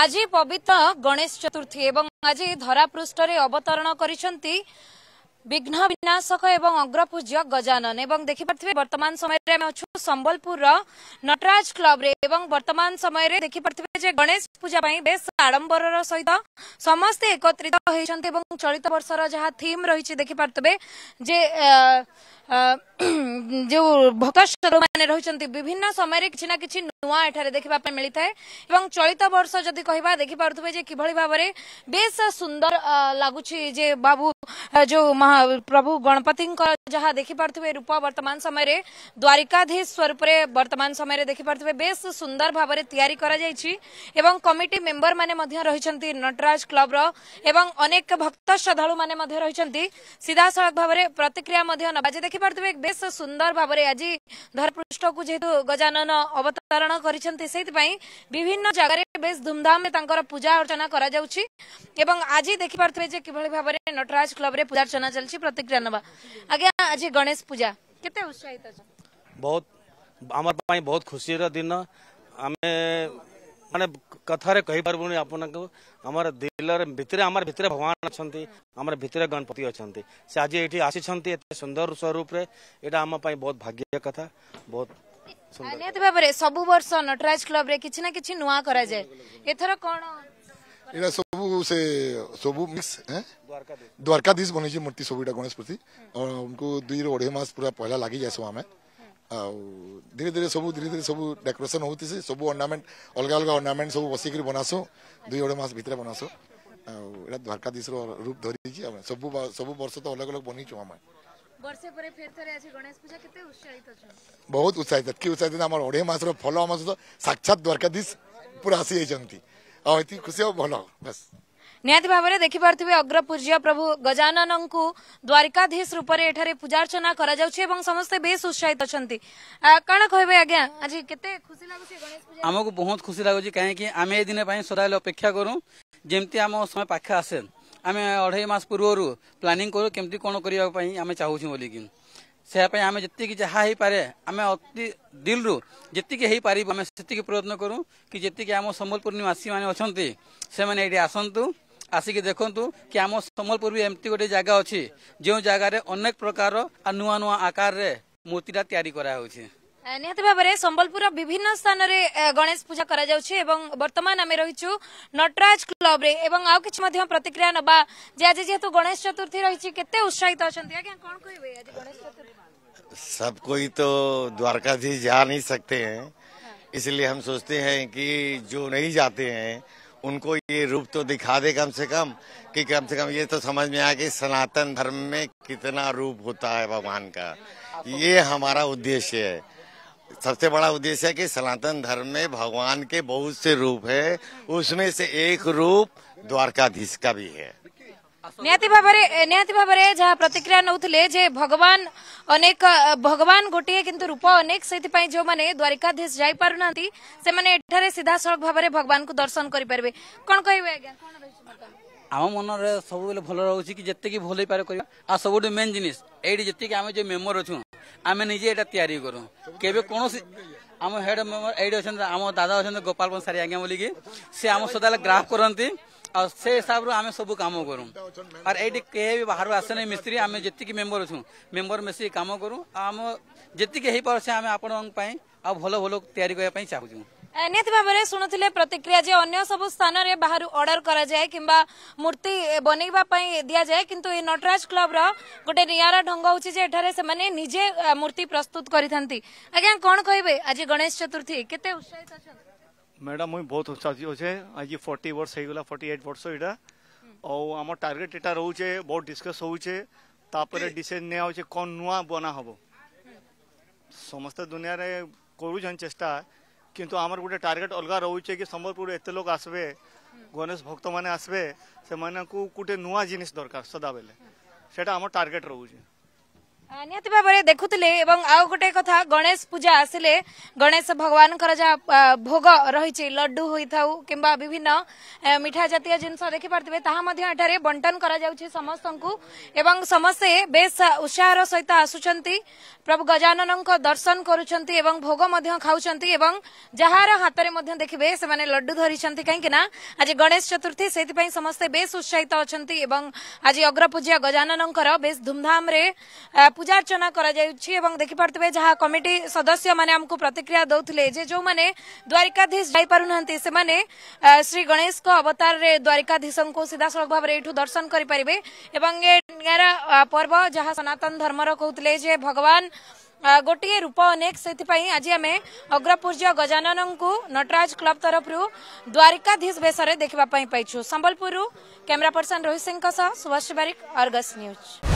ଆଜି ପବିତ୍ର ଗଣେଶ ଚତୁର୍ଥୀ ଏବଂ ଆଜି ଧରାପୃଷ୍ଠରେ ଅବତରଣ କରିଛନ୍ତି ବିଘ୍ନ ବିନାଶକ ଏବଂ ଅଗ୍ରପୂଜ୍ୟ ଗଜାନନ ଏବଂ ଦେଖିପାରୁଥିବେ ବର୍ତ୍ତମାନ ସମୟରେ ଆମେ ଅଛୁ ସମ୍ବଲପୁରର ନଟରାଜ କ୍ଲବରେ ଏବଂ ବର୍ତ୍ତମାନ ସମୟରେ ଦେଖିପାରୁଥିବେ ଯେ ଗଣେଶ ପୂଜା ପାଇଁ ବେଶ ଆଡମ୍ବରର ସହିତ ସମସ୍ତେ ଏକତ୍ରିତ ହୋଇଛନ୍ତି ଏବଂ ଚଳିତ ବର୍ଷର ଯାହା ଥିମ୍ ରହିଛି ଦେଖିପାରୁଥିବେ ଯେ जो भक्त मैंने रही विभिन्न समय किसी ना कि नुआ एठार देखापी मिलता है और चलित वर्ष जदि कह देखिपे कि भाव में बेस सुंदर लगुच बाबू जो महा प्रभु गणपति जहाँ देखिपे रूप बर्तमान समय द्वारिकाधीश स्वरूप बर्तमान समय देखिपे बेस सुंदर भाव में या कमिटी मेम्बर मैंने रही नटराज क्लब एवं अनेक भक्त श्रद्धा मैंने रही सीधासल भाव में प्रतिक्रिया देखिपे बेस सुंदर भाव में आज धरपृष्ठ को जेहेतु गजानन अवतरण करन्न बेस धूमधाम पूजा अर्चना आज देखिपे किभଳି ଭାବରେ ନଟରାଜ କ୍ଲବରେ प्रतिक्रिया ଚାଲିଛି ପ୍ରତିକ୍ରିୟା આજે ગણેશ પૂજા કેટલા ઉત્સાહિત છો બહુ અમાર પાઈ બહુ ખુશીર દિન અમે ମାନେ କଥାରେ କହିପାରିବୁନି ଆପଣଙ୍କୁ ଆମର ଦିଲରେ ଭିତରେ ଆମର ଭିତରେ ଭଗବାନ ଅଛନ୍ତି ଆମର ଭିତରେ ଗଣପତି ଅଛନ୍ତି ସେ ଆଜି ଏଠି ଆସିଛନ୍ତି ଏତେ ସୁନ୍ଦର ସ୍ୱରୂପରେ ଏଇଟା ଆମ ପାଇଁ ବହୁତ ଭାଗ୍ୟ କଥା ବହୁତ ନିହାତି ଭାବରେ ସବୁ ବର୍ଷ ନଟରାଜ କ୍ଲବରେ କିଛି ନା କିଛି ନୂଆ କରାଯାଏ ଏଥର କ'ଣ इरा सबु मूर्ति सब गणेश प्रति और उनको दुई रोड है मास पूरा पहला लागी जैसे वहाँ धीरे-धीरे सब धीरे-धीरे सबु डेकोरेशन होती से सबु अलग-अलग ऑर्नामेंट सबु वसी करी बनासो दुई रोड मास भीतर बनासो इरा द्वारका दिस रो रूप धरी � बहुत उत्साहित कि उत्साहित आम ओढ़े मस रो फल मस तो साक्षात द्वारकाधीश पूरा आसी जाती ଏତିକି ଖୁସି ଆଉ ଭଲ ବାସ୍ ନିହାତି ଭାବରେ ଦେଖିପାରୁଥିବେ ଅଗ୍ରପୂଜ୍ୟ ପ୍ରଭୁ ଗଜାନନଙ୍କୁ ଦ୍ୱାରିକାଧୀଶ ରୂପରେ ଏଠାରେ ପୂଜାର୍ଚ୍ଚନା କରାଯାଉଛି ଏବଂ ସମସ୍ତେ ବେଶ ଉତ୍ସାହିତ ଅଛନ୍ତି କଣ କହିବେ ଆଜ୍ଞା ଆଜି କେତେ ଖୁସି ଲାଗୁଛି ଆମକୁ ବହୁତ ଖୁସି ଲାଗୁଛି କାହିଁକି ଆମେ ଏ ଦିନ ପାଇଁ ସଦାବେଳେ ଅପେକ୍ଷା କରୁ ଯେମିତି ଆମ ସମୟ ପାଖେ ଆସେ ଆମେ ଅଢେଇ ମାସ ପୂର୍ବରୁ ପ୍ଲାନିଂ କରୁ କେମିତି କଣ କରିବା ପାଇଁ ଆମେ ଚାହୁଁଛୁ ବୋଲିକି ସେହାପାଇଁ ଆମେ ଯେତିକି ଯାହା ହେଇପାରେ ଆମେ ଅତି ଦିଲରୁ ଯେତିକି ହେଇପାରିବୁ ଆମେ ସେତିକି ପ୍ରୟତ୍ନ କରୁ କି ଯେତିକି ଆମ ସମ୍ବଲପୁର ନିବାସୀମାନେ ଅଛନ୍ତି ସେମାନେ ଏଇଠି ଆସନ୍ତୁ ଆସିକି ଦେଖନ୍ତୁ କି ଆମ ସମ୍ବଲପୁର ବି ଏମିତି ଗୋଟେ ଜାଗା ଅଛି ଯେଉଁ ଜାଗାରେ ଅନେକ ପ୍ରକାର ନୂଆ ନୂଆ ଆକାରରେ ମୂର୍ତ୍ତିଟା ତିଆରି କରାହେଉଛି ନିହାତି ଭାବରେ ସମ୍ବଲପୁରର ବିଭିନ୍ନ ସ୍ଥାନରେ ଗଣେଶ ପୂଜା କରାଯାଉଛି ଏବଂ ବର୍ତ୍ତମାନ ଆମେ ରହିଛୁ ନଟରାଜ କ୍ଲବରେ ଏବଂ ଆଉ କିଛି ମଧ୍ୟ ପ୍ରତିକ୍ରିୟା ନେବା ଯେ ଆଜି ଯେହେତୁ ଗଣେଶ ଚତୁର୍ଥୀ ରହିଛି କେତେ ଉତ୍ସାହିତ ଅଛନ୍ତି ଆଜ୍ଞା କ'ଣ କହିବେ ଆଜି ଗଣେଶ ଚତୁର୍ଥୀ सब कोई तो द्वारकाधीश जा नहीं सकते हैं इसलिए हम सोचते हैं कि जो नहीं जाते हैं उनको ये रूप तो दिखा दे कम से कम कि कम से कम ये तो समझ में आए कि सनातन धर्म में कितना रूप होता है भगवान का ये हमारा उद्देश्य है सबसे बड़ा उद्देश्य है कि सनातन धर्म में भगवान के बहुत से रूप है उसमें से एक रूप द्वारकाधीश का भी है ନିହାତି ଭାବରେ ନିହାତି ଭାବରେ ଯାହା ପ୍ରତିକ୍ରିୟା ନେଉଥିଲେ ଯେ ଭଗବାନ ଅନେକ ଭଗବାନ ଗୋଟିଏ କିନ୍ତୁ ରୂପ ଅନେକ ସେଥିପାଇଁ ଯେଉଁମାନେ ଦ୍ୱାରିକାଧୀଶ ଯାଇପାରୁନାହାନ୍ତି ସେମାନେ ଏଠାରେ ସିଧାସଳଖ ଭାବରେ ଭଗବାନଙ୍କୁ ଦର୍ଶନ କରିପାରିବେ କ'ଣ କହିବେ ଆଜ୍ଞା ଆମ ମନରେ ସବୁବେଳେ ଭଲ ରହୁଛି କି ଯେତିକି ଭଲ ହେଇପାରେ କରିବା ଆଉ ସବୁଠୁ ମେନ୍ ଜିନିଷ ଏଇଠି ଯେତିକି ଆମେ ଯେଉଁ ମେମ୍ବର ଅଛୁ ଆମେ ନିଜେ ଏଇଟା ତିଆରି କରୁ କେବେ କୌଣସି ଆମ ହେଡ୍ ମେମ୍ବର ଏଇଠି ଅଛନ୍ତି ଆମ ଦାଦା ଅଛନ୍ତି ଗୋପାଳ ସାରି ଆଜ୍ଞା ବୋଲିକି ସେ ଆମ ସଦାବେଳେ ଗ୍ରାଫ କରନ୍ତି हिसाब रु सब कम करू बाहर आसे मिस्त्री आम जी मेम्बर अच्छा मेम्बर मिस कम करूँ प्रतिक्रिया स्थान रे बाहर मूर्ति बनवाई दिया जाए कि नटराज क्लब रोटे निरा ढंग होने निजे मूर्ति प्रस्तुत करें गणेश चतुर्थी उत्साहित ম্যাডাম মুই বহুত উৎসাহিত অছে আজ ফর্টি বর্ষ হয়ে গলা ফর্টি এইট বর্ষ এটা ଆଉ ଆମ ଟାର୍ଗେଟ ଏଇଟା ରହୁଛେ ବହୁତ ଡିସ୍କସ୍ ହଉଛେ ତାପରେ ଡିସିସନ୍ ନିଆହେଉଛେ କ'ଣ ନୂଆ ବନା ହେବ ସମସ୍ତେ ଦୁନିଆରେ କରୁଛନ୍ ଚେଷ୍ଟା କିନ୍ତୁ ଆମର ଗୋଟେ ଟାର୍ଗେଟ ଅଲଗା ରହୁଛେ କି ସମ୍ବଲପୁର ଏତେ ଲୋକ ଆସିବେ ଗଣେଶ ଭକ୍ତମାନେ ଆସିବେ ସେମାନଙ୍କୁ ଗୋଟେ ନୂଆ ଜିନିଷ ଦରକାର ସଦାବେଳେ ସେଇଟା ଆମ ଟାର୍ଗେଟ ରହୁଛି ନିହାତି ଭାବରେ ଦେଖୁଥିଲେ ଏବଂ ଆଉ ଗୋଟେ କଥା ଗଣେଶ ପୂଜା ଆସିଲେ ଗଣେଶ ଭଗବାନଙ୍କର ଯାହା ଭୋଗ ରହିଛି ଲଡୁ ହୋଇଥାଉ କିମ୍ବା ବିଭିନ୍ନ ମିଠା ଜାତୀୟ ଜିନିଷ ଦେଖିପାରୁଥିବେ ତାହା ମଧ୍ୟ ଏଠାରେ ବଣ୍ଟନ କରାଯାଉଛି ସମସ୍ତଙ୍କୁ ଏବଂ ସମସ୍ତେ ବେଶ୍ ଉତ୍ସାହର ସହିତ ଆସୁଛନ୍ତି प्रभु गजानन दर्शन कर भोग एवं जहार हाथ में देखिए लड्डू धरी कहीं आज गणेश चतुर्थी से समस्त बे उत्साहित अच्छा आज अग्रपूज्य गजानन बे धूमधाम पूजार्चना कर देखिपे जहां कमिटी सदस्य मैंने प्रतिक्रिया दौले जो मैंने द्वारिकाधीश श्री गणेश अवतार द्वारिकाधीश को सीधा सड़क भाव दर्शन करें कन्या पर्व जहाँ सनातन धर्म कहते भगवान गोटे रूप अनेक से आज आम अग्रपूज्य गजानन को नटराज क्लब तरफ रु Dwarikadhish base Dekhapur Sambalpur camera person Rohit Singh Subhash Barik Argus news